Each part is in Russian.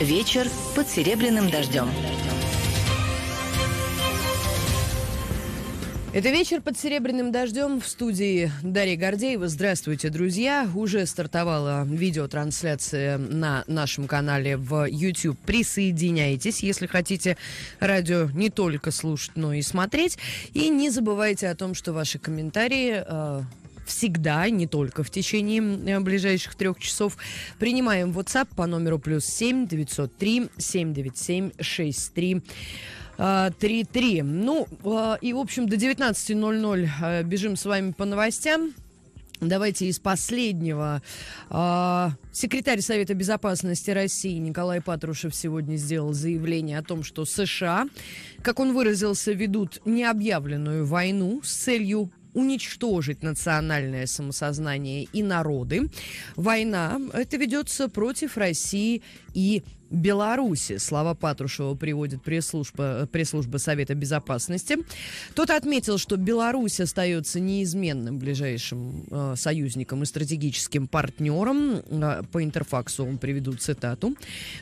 Вечер под серебряным дождем. Это вечер под серебряным дождем в студии Дарья Гордеева. Здравствуйте, друзья. Уже стартовала видеотрансляция на нашем канале в YouTube. Присоединяйтесь, если хотите радио не только слушать, но и смотреть. И не забывайте о том, что ваши комментарии э, всегда, не только в течение э, ближайших трех часов. Принимаем WhatsApp по номеру плюс 7 903 797 63 3-3. Ну, а, и, в общем, до 19.00 э, бежим с вами по новостям. Давайте из последнего. А, секретарь Совета Безопасности России Николай Патрушев сегодня сделал заявление о том, что США, как он выразился, ведут необъявленную войну с целью уничтожить национальное самосознание и народы. Война э, это ведется против России и Беларуси. Слова Патрушева приводит пресс-служба, э, пресс-служба Совета Безопасности. Тот отметил, что Беларусь остается неизменным ближайшим э, союзником и стратегическим партнером. Э, по интерфаксу он приведу цитату.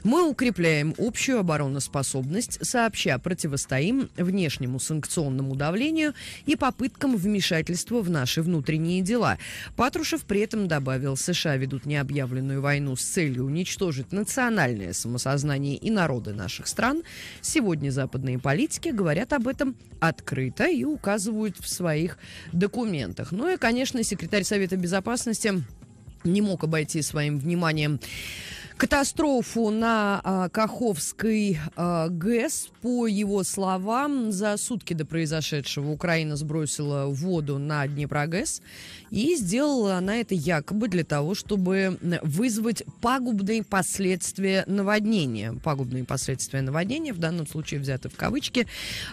«Мы укрепляем общую обороноспособность, сообща противостоим внешнему санкционному давлению и попыткам вмешательства в наши внутренние дела». Патрушев при этом добавил, США ведут необъявленную войну с целью уничтожить национальное самостоятельное самосознании и народы наших стран, сегодня западные политики говорят об этом открыто и указывают в своих документах. Ну и, конечно, секретарь Совета Безопасности не мог обойти своим вниманием Катастрофу на а, Каховской а, ГЭС, по его словам, за сутки до произошедшего Украина сбросила воду на Днепрогэс и сделала она это якобы для того, чтобы вызвать пагубные последствия наводнения. Пагубные последствия наводнения, в данном случае взяты в кавычки.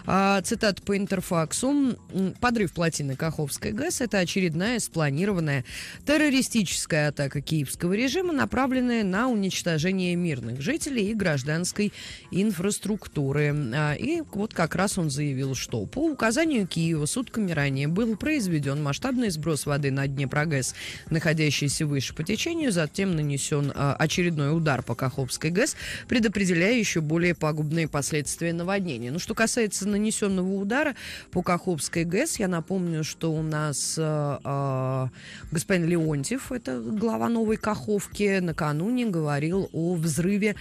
А, цитат по Интерфаксу. Подрыв плотины Каховской ГЭС – это очередная спланированная террористическая атака киевского режима, направленная на уничтожение уничтожения мирных жителей и гражданской инфраструктуры. А, и вот как раз он заявил, что по указанию Киева сутками ранее был произведен масштабный сброс воды на дне Прогресс, находящийся выше по течению, затем нанесен а, очередной удар по Каховской ГЭС, предопределяя еще более пагубные последствия наводнения. Но ну, что касается нанесенного удара по Каховской ГЭС, я напомню, что у нас э, господин Леонтьев, это глава новой Каховки, накануне говорил говорил о взрыве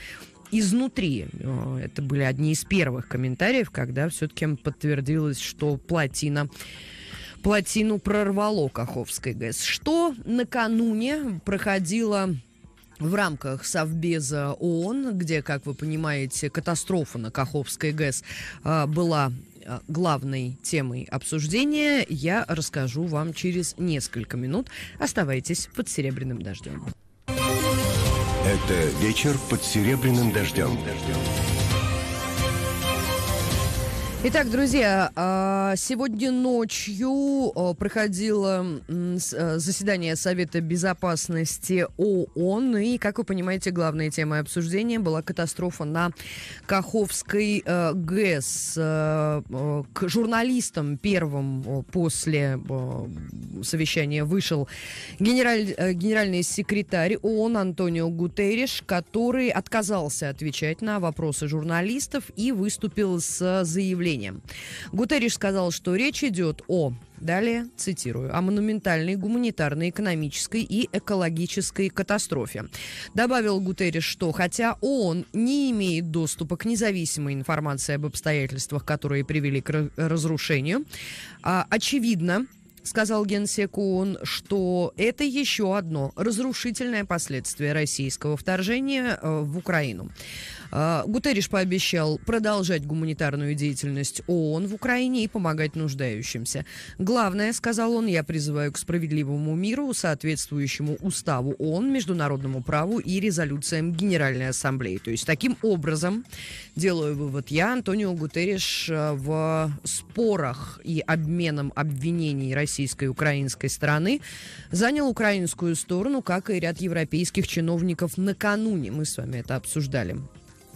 изнутри. Это были одни из первых комментариев, когда все-таки подтвердилось, что плотина плотину прорвало Каховской ГЭС. Что накануне проходило в рамках Совбеза ООН, где, как вы понимаете, катастрофа на Каховской ГЭС а, была а, главной темой обсуждения, я расскажу вам через несколько минут. Оставайтесь под серебряным дождем. Это вечер под серебряным дождем. Итак, друзья, а, сегодня ночью а, проходило а, заседание Совета Безопасности ООН, и, как вы понимаете, главной темой обсуждения была катастрофа на Каховской ГЭС. К журналистам первым после совещания вышел генераль, генеральный секретарь ООН Антонио Гутериш, который отказался отвечать на вопросы журналистов и выступил с заявлением населением. Гутерриш сказал, что речь идет о Далее цитирую. О монументальной гуманитарной, экономической и экологической катастрофе. Добавил Гутерриш, что хотя ООН не имеет доступа к независимой информации об обстоятельствах, которые привели к разрушению, а, очевидно, сказал генсек ООН, что это еще одно разрушительное последствие российского вторжения э, в Украину. А, Гутериш пообещал продолжать гуманитарную деятельность ООН в Украине и помогать нуждающимся. Главное, сказал он, я призываю к справедливому миру, соответствующему уставу ООН, международному праву и резолюциям Генеральной Ассамблеи. То есть таким образом, делаю вывод я, Антонио Гутериш э, в спорах и обменом обвинений российской и украинской стороны занял украинскую сторону, как и ряд европейских чиновников накануне. Мы с вами это обсуждали.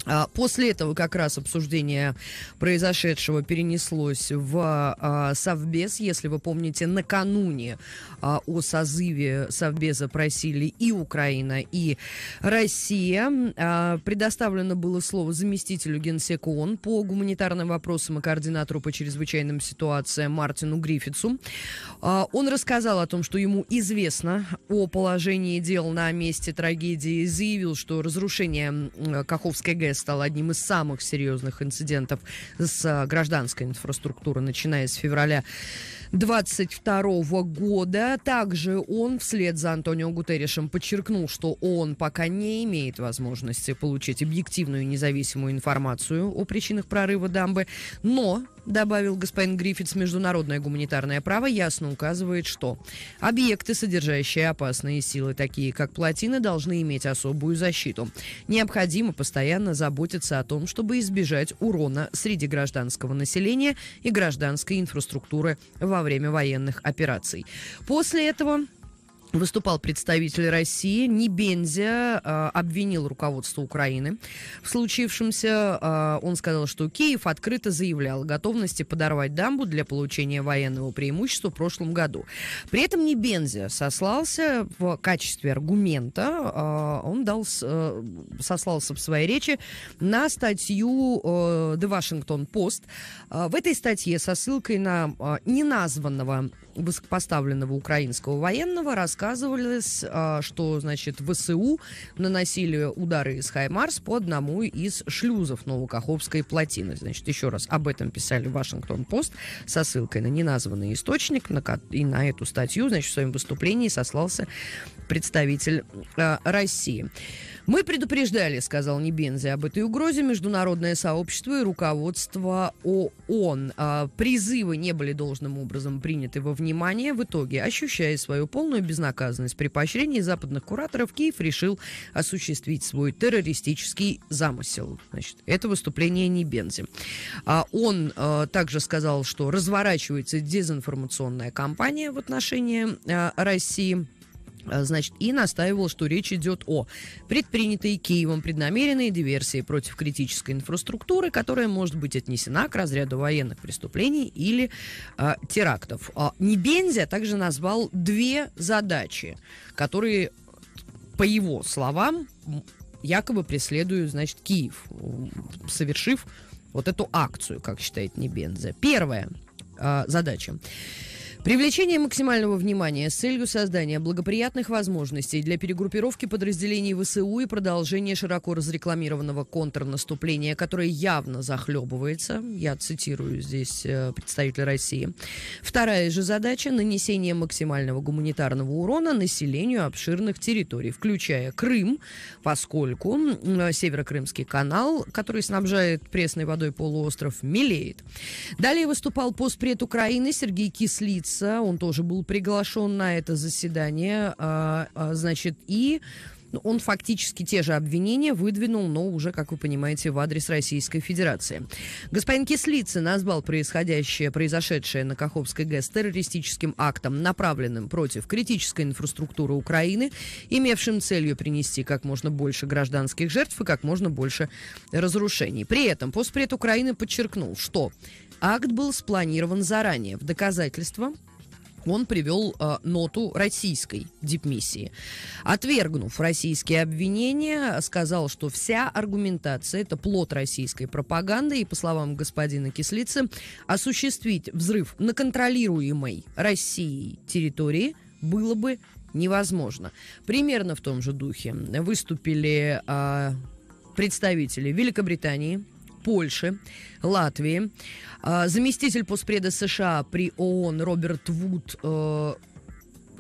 А, после этого как раз обсуждение произошедшего перенеслось в а, Совбез. Если вы помните, накануне а, о созыве Совбеза просили и Украина, и Россия. Предоставлено было слово заместителю Генсека ООН по гуманитарным вопросам и координатору по чрезвычайным ситуациям Мартину Гриффитсу. Он рассказал о том, что ему известно о положении дел на месте трагедии, заявил, что разрушение Каховской ГЭС авария стала одним из самых серьезных инцидентов с а, гражданской инфраструктурой, начиная с февраля 22 года. Также он вслед за Антонио Гутерришем подчеркнул, что он пока не имеет возможности получить объективную независимую информацию о причинах прорыва дамбы, но добавил господин Гриффитс, международное гуманитарное право ясно указывает, что объекты, содержащие опасные силы, такие как плотины, должны иметь особую защиту. Необходимо постоянно заботиться о том, чтобы избежать урона среди гражданского населения и гражданской инфраструктуры во время военных операций. После этого Выступал представитель России. Небензя э, обвинил руководство Украины в случившемся. Э, он сказал, что Киев открыто заявлял о готовности подорвать дамбу для получения военного преимущества в прошлом году. При этом Небензя сослался в качестве аргумента. Э, он дал, э, сослался в своей речи на статью э, The Washington Post. Э, в этой статье со ссылкой на э, неназванного высокопоставленного украинского военного рассказывается высказывались, а, что, значит, ВСУ наносили удары из «Хаймарс» по одному из шлюзов Новокаховской плотины. Значит, еще раз, об этом писали в «Вашингтон-Пост» со ссылкой на неназванный источник, и на эту статью, значит, в своем выступлении сослался представитель а, России. «Мы предупреждали», — сказал Небензи, об этой угрозе международное сообщество и руководство ООН. А, призывы не были должным образом приняты во внимание. В итоге, ощущая свою полную безнаказанность, безнаказанность при поощрении западных кураторов, Киев решил осуществить свой террористический замысел. Значит, это выступление не Небензи. А он а, также сказал, что разворачивается дезинформационная кампания в отношении а, России. А, значит, и настаивал, что речь идет о предпринятой Киевом преднамеренной диверсии против критической инфраструктуры, которая может быть отнесена к разряду военных преступлений или э, терактов. А Небензя а также назвал две задачи, которые, по его словам, якобы преследуют, значит, Киев, совершив вот эту акцию, как считает Небензя. Первое задача Привлечение максимального внимания с целью создания благоприятных возможностей для перегруппировки подразделений ВСУ и продолжения широко разрекламированного контрнаступления, которое явно захлебывается, я цитирую здесь э, представителя России. Вторая же задача – нанесение максимального гуманитарного урона населению обширных территорий, включая Крым, поскольку Северокрымский канал, который снабжает пресной водой полуостров, мелеет. Далее выступал постпред Украины Сергей Кислиц Граница, он тоже был приглашен на это заседание, а, а, значит, и ну, он фактически те же обвинения выдвинул, но уже, как вы понимаете, в адрес Российской Федерации. Господин Кислицы назвал происходящее, произошедшее на Каховской ГЭС террористическим актом, направленным против критической инфраструктуры Украины, имевшим целью принести как можно больше гражданских жертв и как можно больше разрушений. При этом Госпред Украины подчеркнул, что Акт был спланирован заранее. В доказательство он привел э, ноту российской дипмиссии. Отвергнув российские обвинения, сказал, что вся аргументация – это плод российской пропаганды, и, по словам господина Кислицы, осуществить взрыв на контролируемой Россией территории было бы невозможно. Примерно в том же духе выступили э, представители Великобритании – Польши, Латвии. А, заместитель постпреда США при ООН Роберт Вуд э,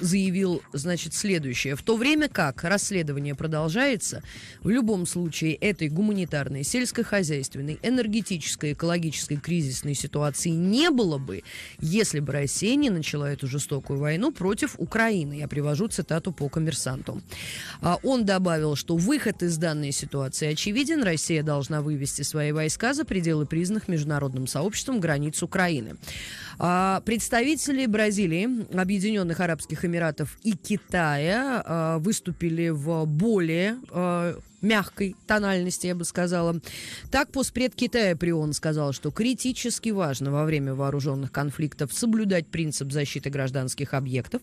заявил, значит, следующее. В то время как расследование продолжается, в любом случае этой гуманитарной, сельскохозяйственной, энергетической, экологической кризисной ситуации не было бы, если бы Россия не начала эту жестокую войну против Украины. Я привожу цитату по коммерсанту. А он добавил, что выход из данной ситуации очевиден. Россия должна вывести свои войска за пределы признанных международным сообществом границ Украины. А представители Бразилии, Объединенных Арабских Эмиратов и Китая а, выступили в более а, мягкой тональности, я бы сказала. Так, поспред Китая Прион сказал, что критически важно во время вооруженных конфликтов соблюдать принцип защиты гражданских объектов.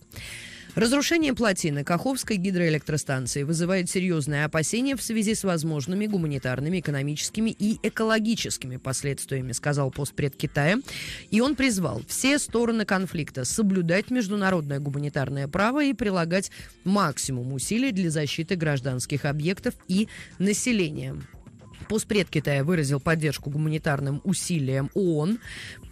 Разрушение плотины Каховской гидроэлектростанции вызывает серьезные опасения в связи с возможными гуманитарными, экономическими и экологическими последствиями, сказал постпред Китая. И он призвал все стороны конфликта соблюдать международное гуманитарное право и прилагать максимум усилий для защиты гражданских объектов и населения. Постпред Китая выразил поддержку гуманитарным усилиям ООН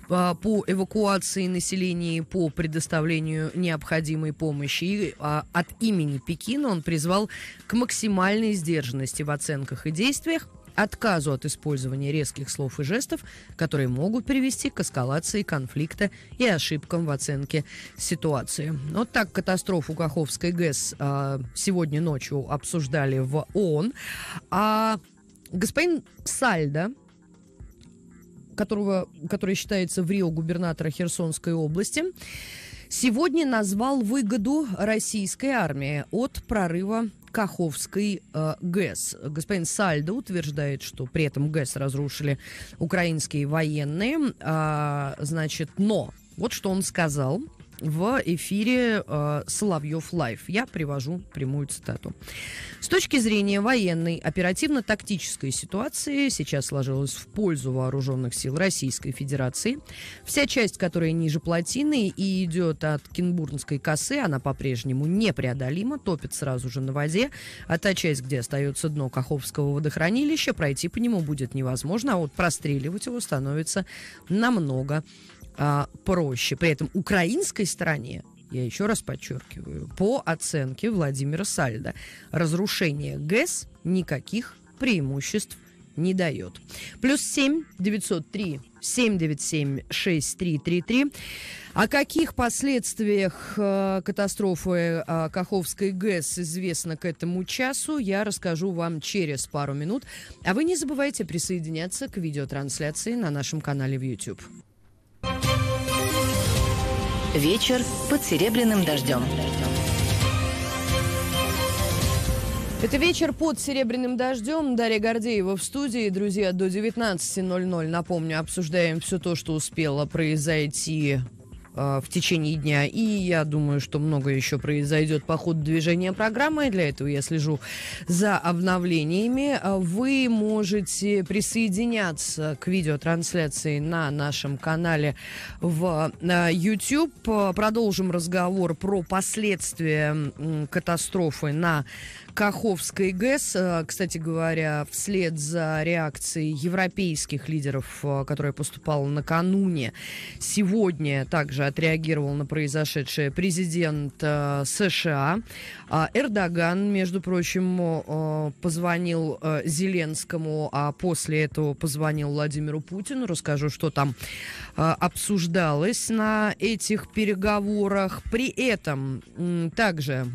по эвакуации населения по предоставлению необходимой помощи. И а, от имени Пекина он призвал к максимальной сдержанности в оценках и действиях, отказу от использования резких слов и жестов, которые могут привести к эскалации конфликта и ошибкам в оценке ситуации. Вот так катастрофу Каховской ГЭС а, сегодня ночью обсуждали в ООН. А господин Сальдо, которого, который считается в Рио губернатора Херсонской области, сегодня назвал выгоду российской армии от прорыва Каховской э, ГЭС. Господин Сальдо утверждает, что при этом ГЭС разрушили украинские военные. А, значит, но вот что он сказал – в эфире э, Соловьев Лайф. Я привожу прямую цитату. С точки зрения военной, оперативно-тактической ситуации сейчас сложилась в пользу вооруженных сил Российской Федерации. Вся часть, которая ниже плотины и идет от Кенбурнской косы, она по-прежнему непреодолима, топит сразу же на воде. А та часть, где остается дно Каховского водохранилища, пройти по нему будет невозможно, а вот простреливать его становится намного а, проще. При этом украинской стороне я еще раз подчеркиваю, по оценке Владимира Сальда, разрушение ГЭС никаких преимуществ не дает. Плюс 7 903 797 6333. О каких последствиях э, катастрофы э, Каховской ГЭС известно к этому часу, я расскажу вам через пару минут. А вы не забывайте присоединяться к видеотрансляции на нашем канале в YouTube. Вечер под серебряным дождем. Это вечер под серебряным дождем. Дарья Гордеева в студии. Друзья, до 19.00, напомню, обсуждаем все то, что успело произойти а, в течение дня. И я думаю, что много еще произойдет по ходу движения программы. Для этого я слежу за обновлениями. А вы можете присоединяться к видеотрансляции на нашем канале в а, YouTube. Продолжим разговор про последствия катастрофы на Каховской ГЭС, э, кстати говоря, вслед за реакцией европейских лидеров, э, которая поступала накануне, сегодня также отреагировал на произошедшее президент э, США. А Эрдоган, между прочим, позвонил Зеленскому, а после этого позвонил Владимиру Путину. Расскажу, что там обсуждалось на этих переговорах. При этом также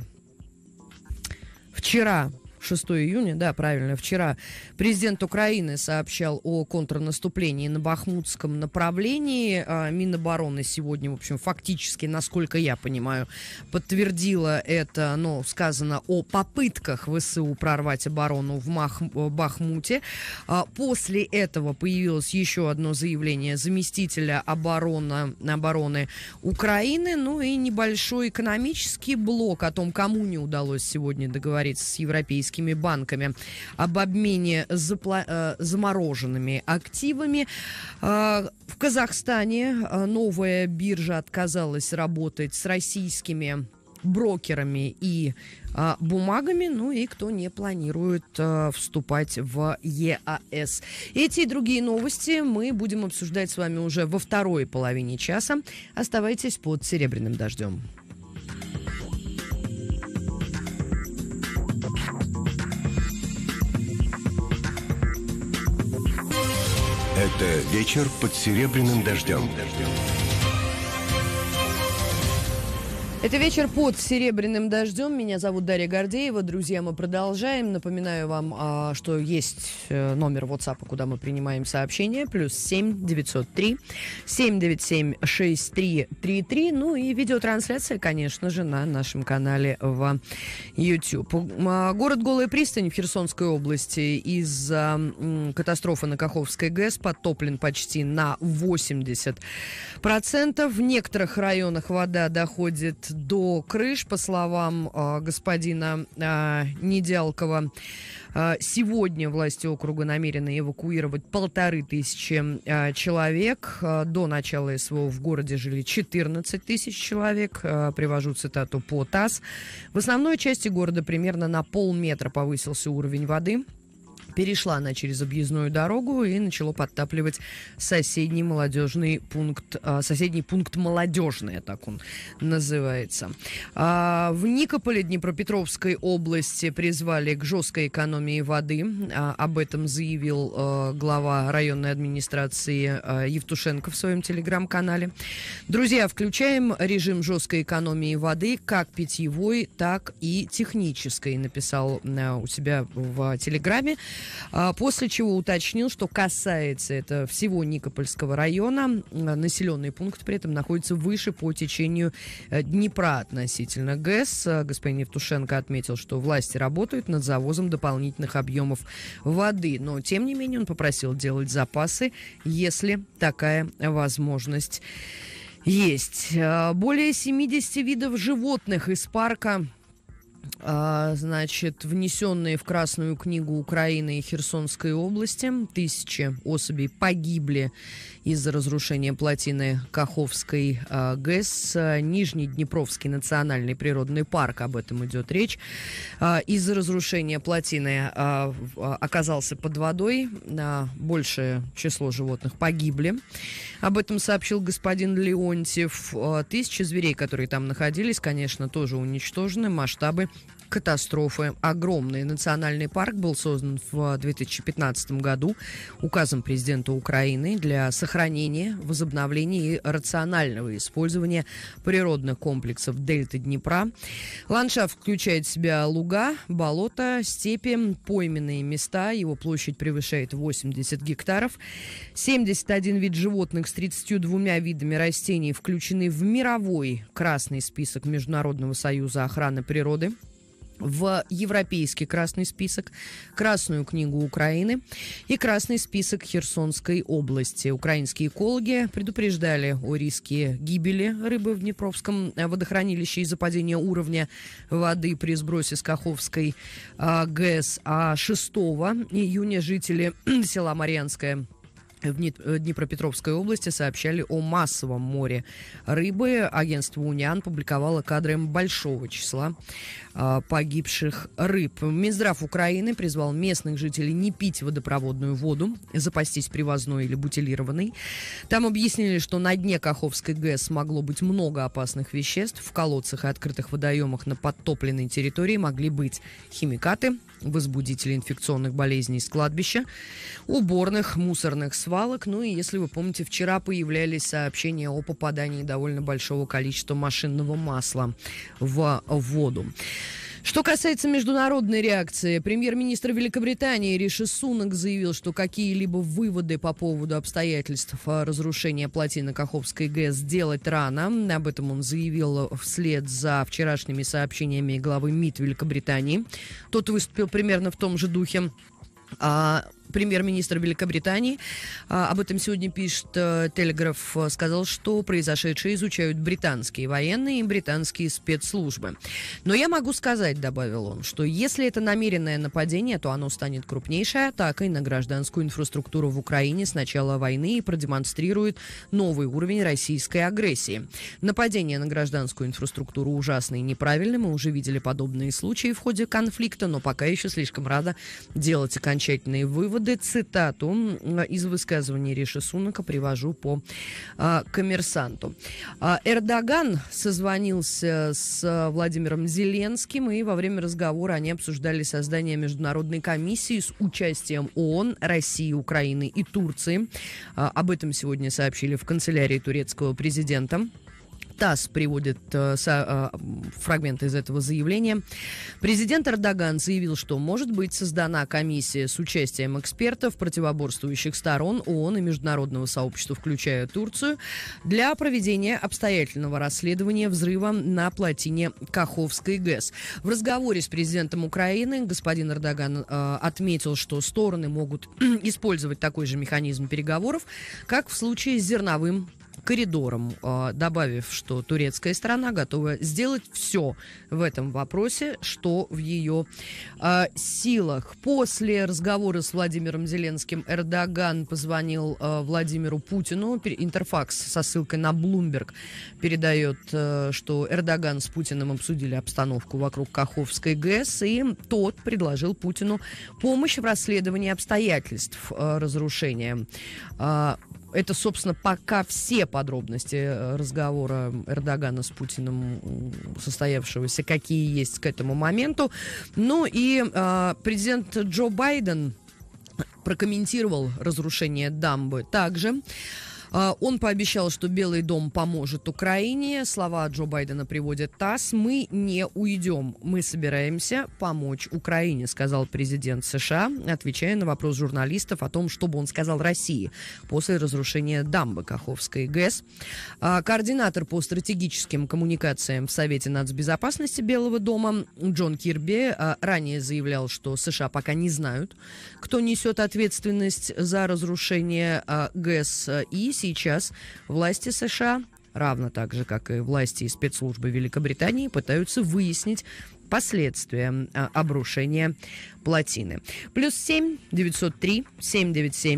вчера 6 июня, да, правильно, вчера президент Украины сообщал о контрнаступлении на Бахмутском направлении. А, Минобороны сегодня, в общем, фактически, насколько я понимаю, подтвердила это, но сказано о попытках ВСУ прорвать оборону в Мах... Э, Бахмуте. А, после этого появилось еще одно заявление заместителя оборона, обороны Украины, ну и небольшой экономический блок о том, кому не удалось сегодня договориться с европейскими российскими банками об обмене запла- э, замороженными активами. А, в Казахстане а, новая биржа отказалась работать с российскими брокерами и а, бумагами, ну и кто не планирует а, вступать в ЕАС. Эти и другие новости мы будем обсуждать с вами уже во второй половине часа. Оставайтесь под серебряным дождем. Это вечер под серебряным дождем. Это вечер под серебряным дождем. Меня зовут Дарья Гордеева. Друзья, мы продолжаем. Напоминаю вам, а, что есть э, номер WhatsApp, куда мы принимаем сообщения. Плюс 7 903 797 6333. Ну и видеотрансляция, конечно же, на нашем канале в YouTube. А, город Голая пристань в Херсонской области из-за катастрофы на Каховской ГЭС подтоплен почти на 80%. В некоторых районах вода доходит до крыш, по словам э, господина э, Неделкова. Э, сегодня власти округа намерены эвакуировать полторы тысячи э, человек. Э, до начала СВО в городе жили 14 тысяч человек. Э, привожу цитату по ТАСС. В основной части города примерно на полметра повысился уровень воды. Перешла она через объездную дорогу и начала подтапливать соседний молодежный пункт, а, соседний пункт молодежный, так он называется. А, в Никополе Днепропетровской области призвали к жесткой экономии воды. А, об этом заявил глава районной администрации Евтушенко в своем телеграм-канале. Друзья, включаем режим жесткой экономии воды, как питьевой, так и технической, написал а, у себя в телеграме. А, после чего уточнил, что касается это всего Никопольского района. Населенный пункт при этом находится выше по течению э, Днепра относительно ГЭС. А, господин Евтушенко отметил, что власти работают над завозом дополнительных объемов воды. Но, тем не менее, он попросил делать запасы, если такая возможность есть. А, более 70 видов животных из парка а, значит, внесенные в Красную книгу Украины и Херсонской области. Тысячи особей погибли из-за разрушения плотины Каховской а, ГЭС. Нижний Днепровский национальный природный парк, об этом идет речь, а, из-за разрушения плотины оказался под водой. Большее число животных погибли. Об этом сообщил господин Леонтьев. Тысячи зверей, которые там находились, конечно, тоже уничтожены. Масштабы катастрофы. Огромный национальный парк был создан в 2015 а, году указом президента Украины для сохранения, возобновления и рационального использования природных комплексов дельты Днепра. Ландшафт включает в себя луга, болота, степи, пойменные места. Его площадь превышает 80 гектаров. 71 вид животных с 32 видами растений включены в мировой красный список Международного союза охраны природы в европейский красный список, красную книгу Украины и красный список Херсонской области. Украинские экологи предупреждали о риске гибели рыбы в Днепровском э, водохранилище из-за падения уровня воды при сбросе с Каховской э, ГЭС. А 6 июня жители села Марьянское в э, Днепропетровской области сообщали о массовом море рыбы. Агентство «Униан» публиковало кадры большого числа а, погибших рыб. Минздрав Украины призвал местных жителей не пить водопроводную воду, запастись привозной или бутилированной. Там объяснили, что на дне Каховской ГЭС могло быть много опасных веществ. В колодцах и открытых водоемах на подтопленной территории могли быть химикаты, возбудителей инфекционных болезней с кладбища, уборных, мусорных свалок. Ну и, если вы помните, вчера появлялись сообщения о попадании довольно большого количества машинного масла в воду. Что касается международной реакции, премьер-министр Великобритании Риши Сунок заявил, что какие-либо выводы по поводу обстоятельств э, разрушения плотины Каховской ГЭС сделать рано. Об этом он заявил вслед за вчерашними сообщениями главы МИД Великобритании. Тот выступил примерно в том же духе. А премьер-министр Великобритании. А, об этом сегодня пишет э, Телеграф. Э, сказал, что произошедшее изучают британские военные и британские спецслужбы. Но я могу сказать, добавил он, что если это намеренное нападение, то оно станет крупнейшей атакой на гражданскую инфраструктуру в Украине с начала войны и продемонстрирует новый уровень российской агрессии. Нападение на гражданскую инфраструктуру ужасно и неправильно. Мы уже видели подобные случаи в ходе конфликта, но пока еще слишком рано делать окончательные выводы выводы, цитату из высказывания Риши Сунака привожу по а, коммерсанту. А, Эрдоган созвонился с а, Владимиром Зеленским, и во время разговора они обсуждали создание международной комиссии с участием ООН, России, Украины и Турции. А, об этом сегодня сообщили в канцелярии турецкого президента. ТАСС приводит э, со, э, фрагменты из этого заявления. Президент Эрдоган заявил, что может быть создана комиссия с участием экспертов, противоборствующих сторон ООН и международного сообщества, включая Турцию, для проведения обстоятельного расследования взрыва на плотине Каховской ГЭС. В разговоре с президентом Украины господин Эрдоган э, отметил, что стороны могут использовать такой же механизм переговоров, как в случае с зерновым коридором, а, добавив, что турецкая сторона готова сделать все в этом вопросе, что в ее а, силах. После разговора с Владимиром Зеленским Эрдоган позвонил а, Владимиру Путину. Интерфакс со ссылкой на Блумберг передает, э, что Эрдоган с Путиным обсудили обстановку вокруг Каховской ГЭС, и тот предложил Путину помощь в расследовании обстоятельств э, разрушения. Это, собственно, пока все подробности э, разговора Эрдогана с Путиным, состоявшегося, какие есть к этому моменту. Ну и э, президент Джо Байден прокомментировал разрушение дамбы также. А, он пообещал, что Белый дом поможет Украине. Слова Джо Байдена приводит ТАСС. «Мы не уйдем. Мы собираемся помочь Украине», сказал президент США, отвечая на вопрос журналистов о том, что бы он сказал России после разрушения дамбы Каховской ГЭС. А, координатор по стратегическим коммуникациям в Совете нацбезопасности Белого дома Джон Кирби а, ранее заявлял, что США пока не знают, кто несет ответственность за разрушение ГЭС и сейчас власти США равно так же, как и власти и спецслужбы Великобритании, пытаются выяснить последствия а, обрушения плотины. Плюс семь семь семь девятьсот три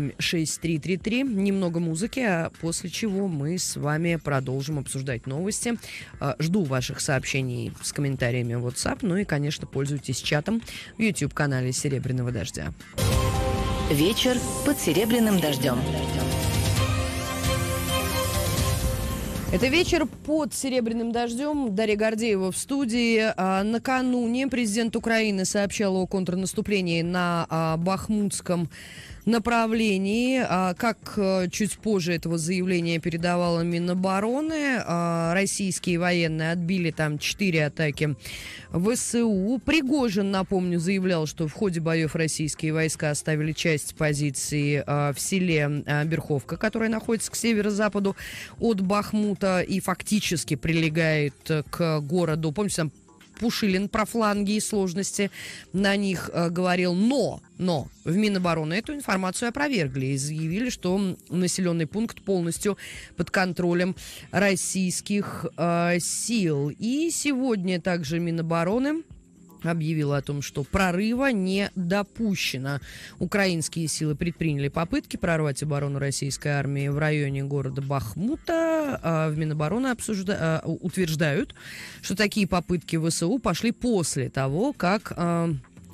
девять шесть три три три. Немного музыки, а после чего мы с вами продолжим обсуждать новости. А, жду ваших сообщений с комментариями в WhatsApp. Ну и, конечно, пользуйтесь чатом в YouTube-канале Серебряного дождя. Вечер под серебряным дождем. Это вечер под серебряным дождем. Дарья Гордеева в студии. А, накануне президент Украины сообщал о контрнаступлении на а, Бахмутском направлении. А, как э, чуть позже этого заявления передавала Минобороны, а, российские военные отбили там четыре атаки ВСУ. Пригожин, напомню, заявлял, что в ходе боев российские войска оставили часть позиций а, в селе Берховка, которая находится к северо-западу от Бахмута и фактически прилегает э, к городу. Помните, там Пушилин про фланги и сложности на них э, говорил. Но, но в Минобороны эту информацию опровергли и заявили, что населенный пункт полностью под контролем российских э, сил. И сегодня также Минобороны объявила о том, что прорыва не допущено. Украинские силы предприняли попытки прорвать оборону российской армии в районе города Бахмута. А, в Минобороны обсужда... А, утверждают, что такие попытки ВСУ пошли после того, как а,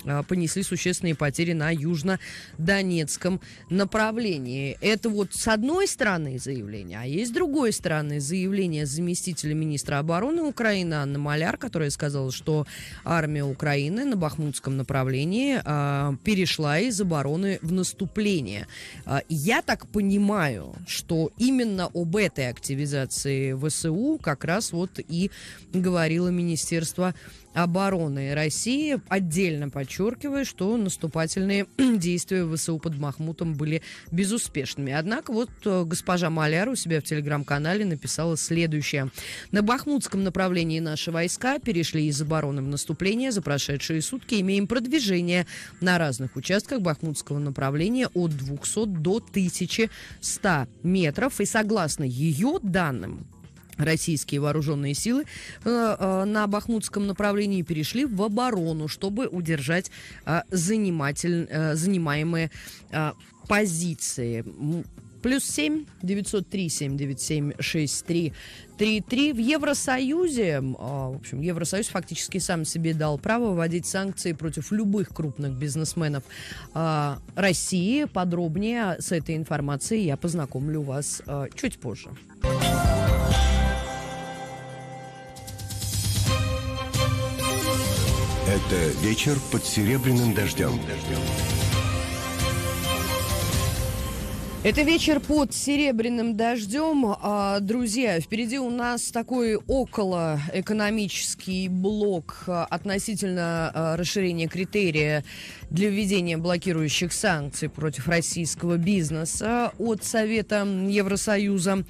а, понесли существенные потери на южно-донецком направлении. Это вот с одной стороны заявление, а есть с другой стороны заявление заместителя министра обороны Украины Анны Маляр, которая сказала, что армия Украины на Бахмутском направлении э, перешла из обороны в наступление. Э, я так понимаю, что именно об этой активизации ВСУ как раз вот и говорило Министерство обороны России. Отдельно подчеркивая, что наступательные действия ВСУ под Махмутом были безуспешными. Однако вот э, госпожа Маляр у себя в телеграм-канале написала следующее. На Бахмутском направлении наши войска перешли из обороны в наступление. За прошедшие сутки имеем продвижение на разных участках Бахмутского направления от 200 до 1100 метров. И согласно ее данным, российские вооруженные силы э, э, на бахмутском направлении перешли в оборону, чтобы удержать э, заниматель, э, занимаемые позиции. Плюс семь семь семь девятьсот три девять шесть три три три. В Евросоюзе, а, в общем, Евросоюз фактически сам себе дал право вводить санкции против любых крупных бизнесменов а, России. Подробнее с этой информацией я познакомлю вас чуть позже. Это вечер под серебряным дождем. Это вечер под серебряным дождем. А, друзья, впереди у нас такой околоэкономический блок а, относительно а, расширения критерия для введения блокирующих санкций против российского бизнеса. От Совета Евросоюза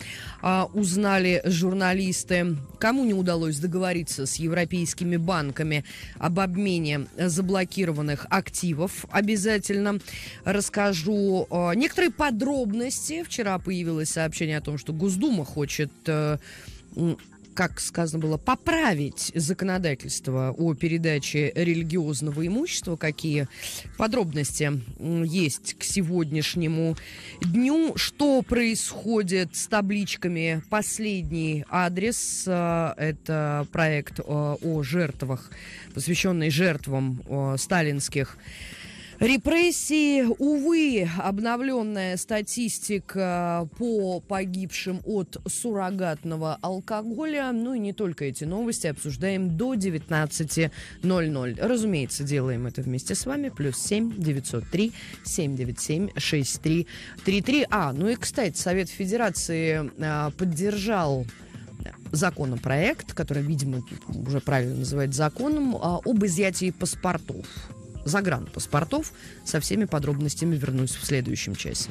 узнали журналисты Кому не удалось договориться с европейскими банками об обмене э, заблокированных активов, обязательно расскажу э, некоторые подробности. Вчера появилось сообщение о том, что Госдума хочет э, как сказано было, поправить законодательство о передаче религиозного имущества, какие подробности есть к сегодняшнему дню, что происходит с табличками «Последний адрес», э, это проект э, о жертвах, посвященный жертвам э, сталинских Репрессии, увы, обновленная статистика э, по погибшим от суррогатного алкоголя. Ну и не только эти новости обсуждаем до 19.00. Разумеется, делаем это вместе с вами. Плюс 7 903 797 6333. А, ну и, кстати, Совет Федерации а, поддержал законопроект, который, видимо, уже правильно называют законом, а, об изъятии паспортов загранпаспортов. Со всеми подробностями вернусь в следующем часе.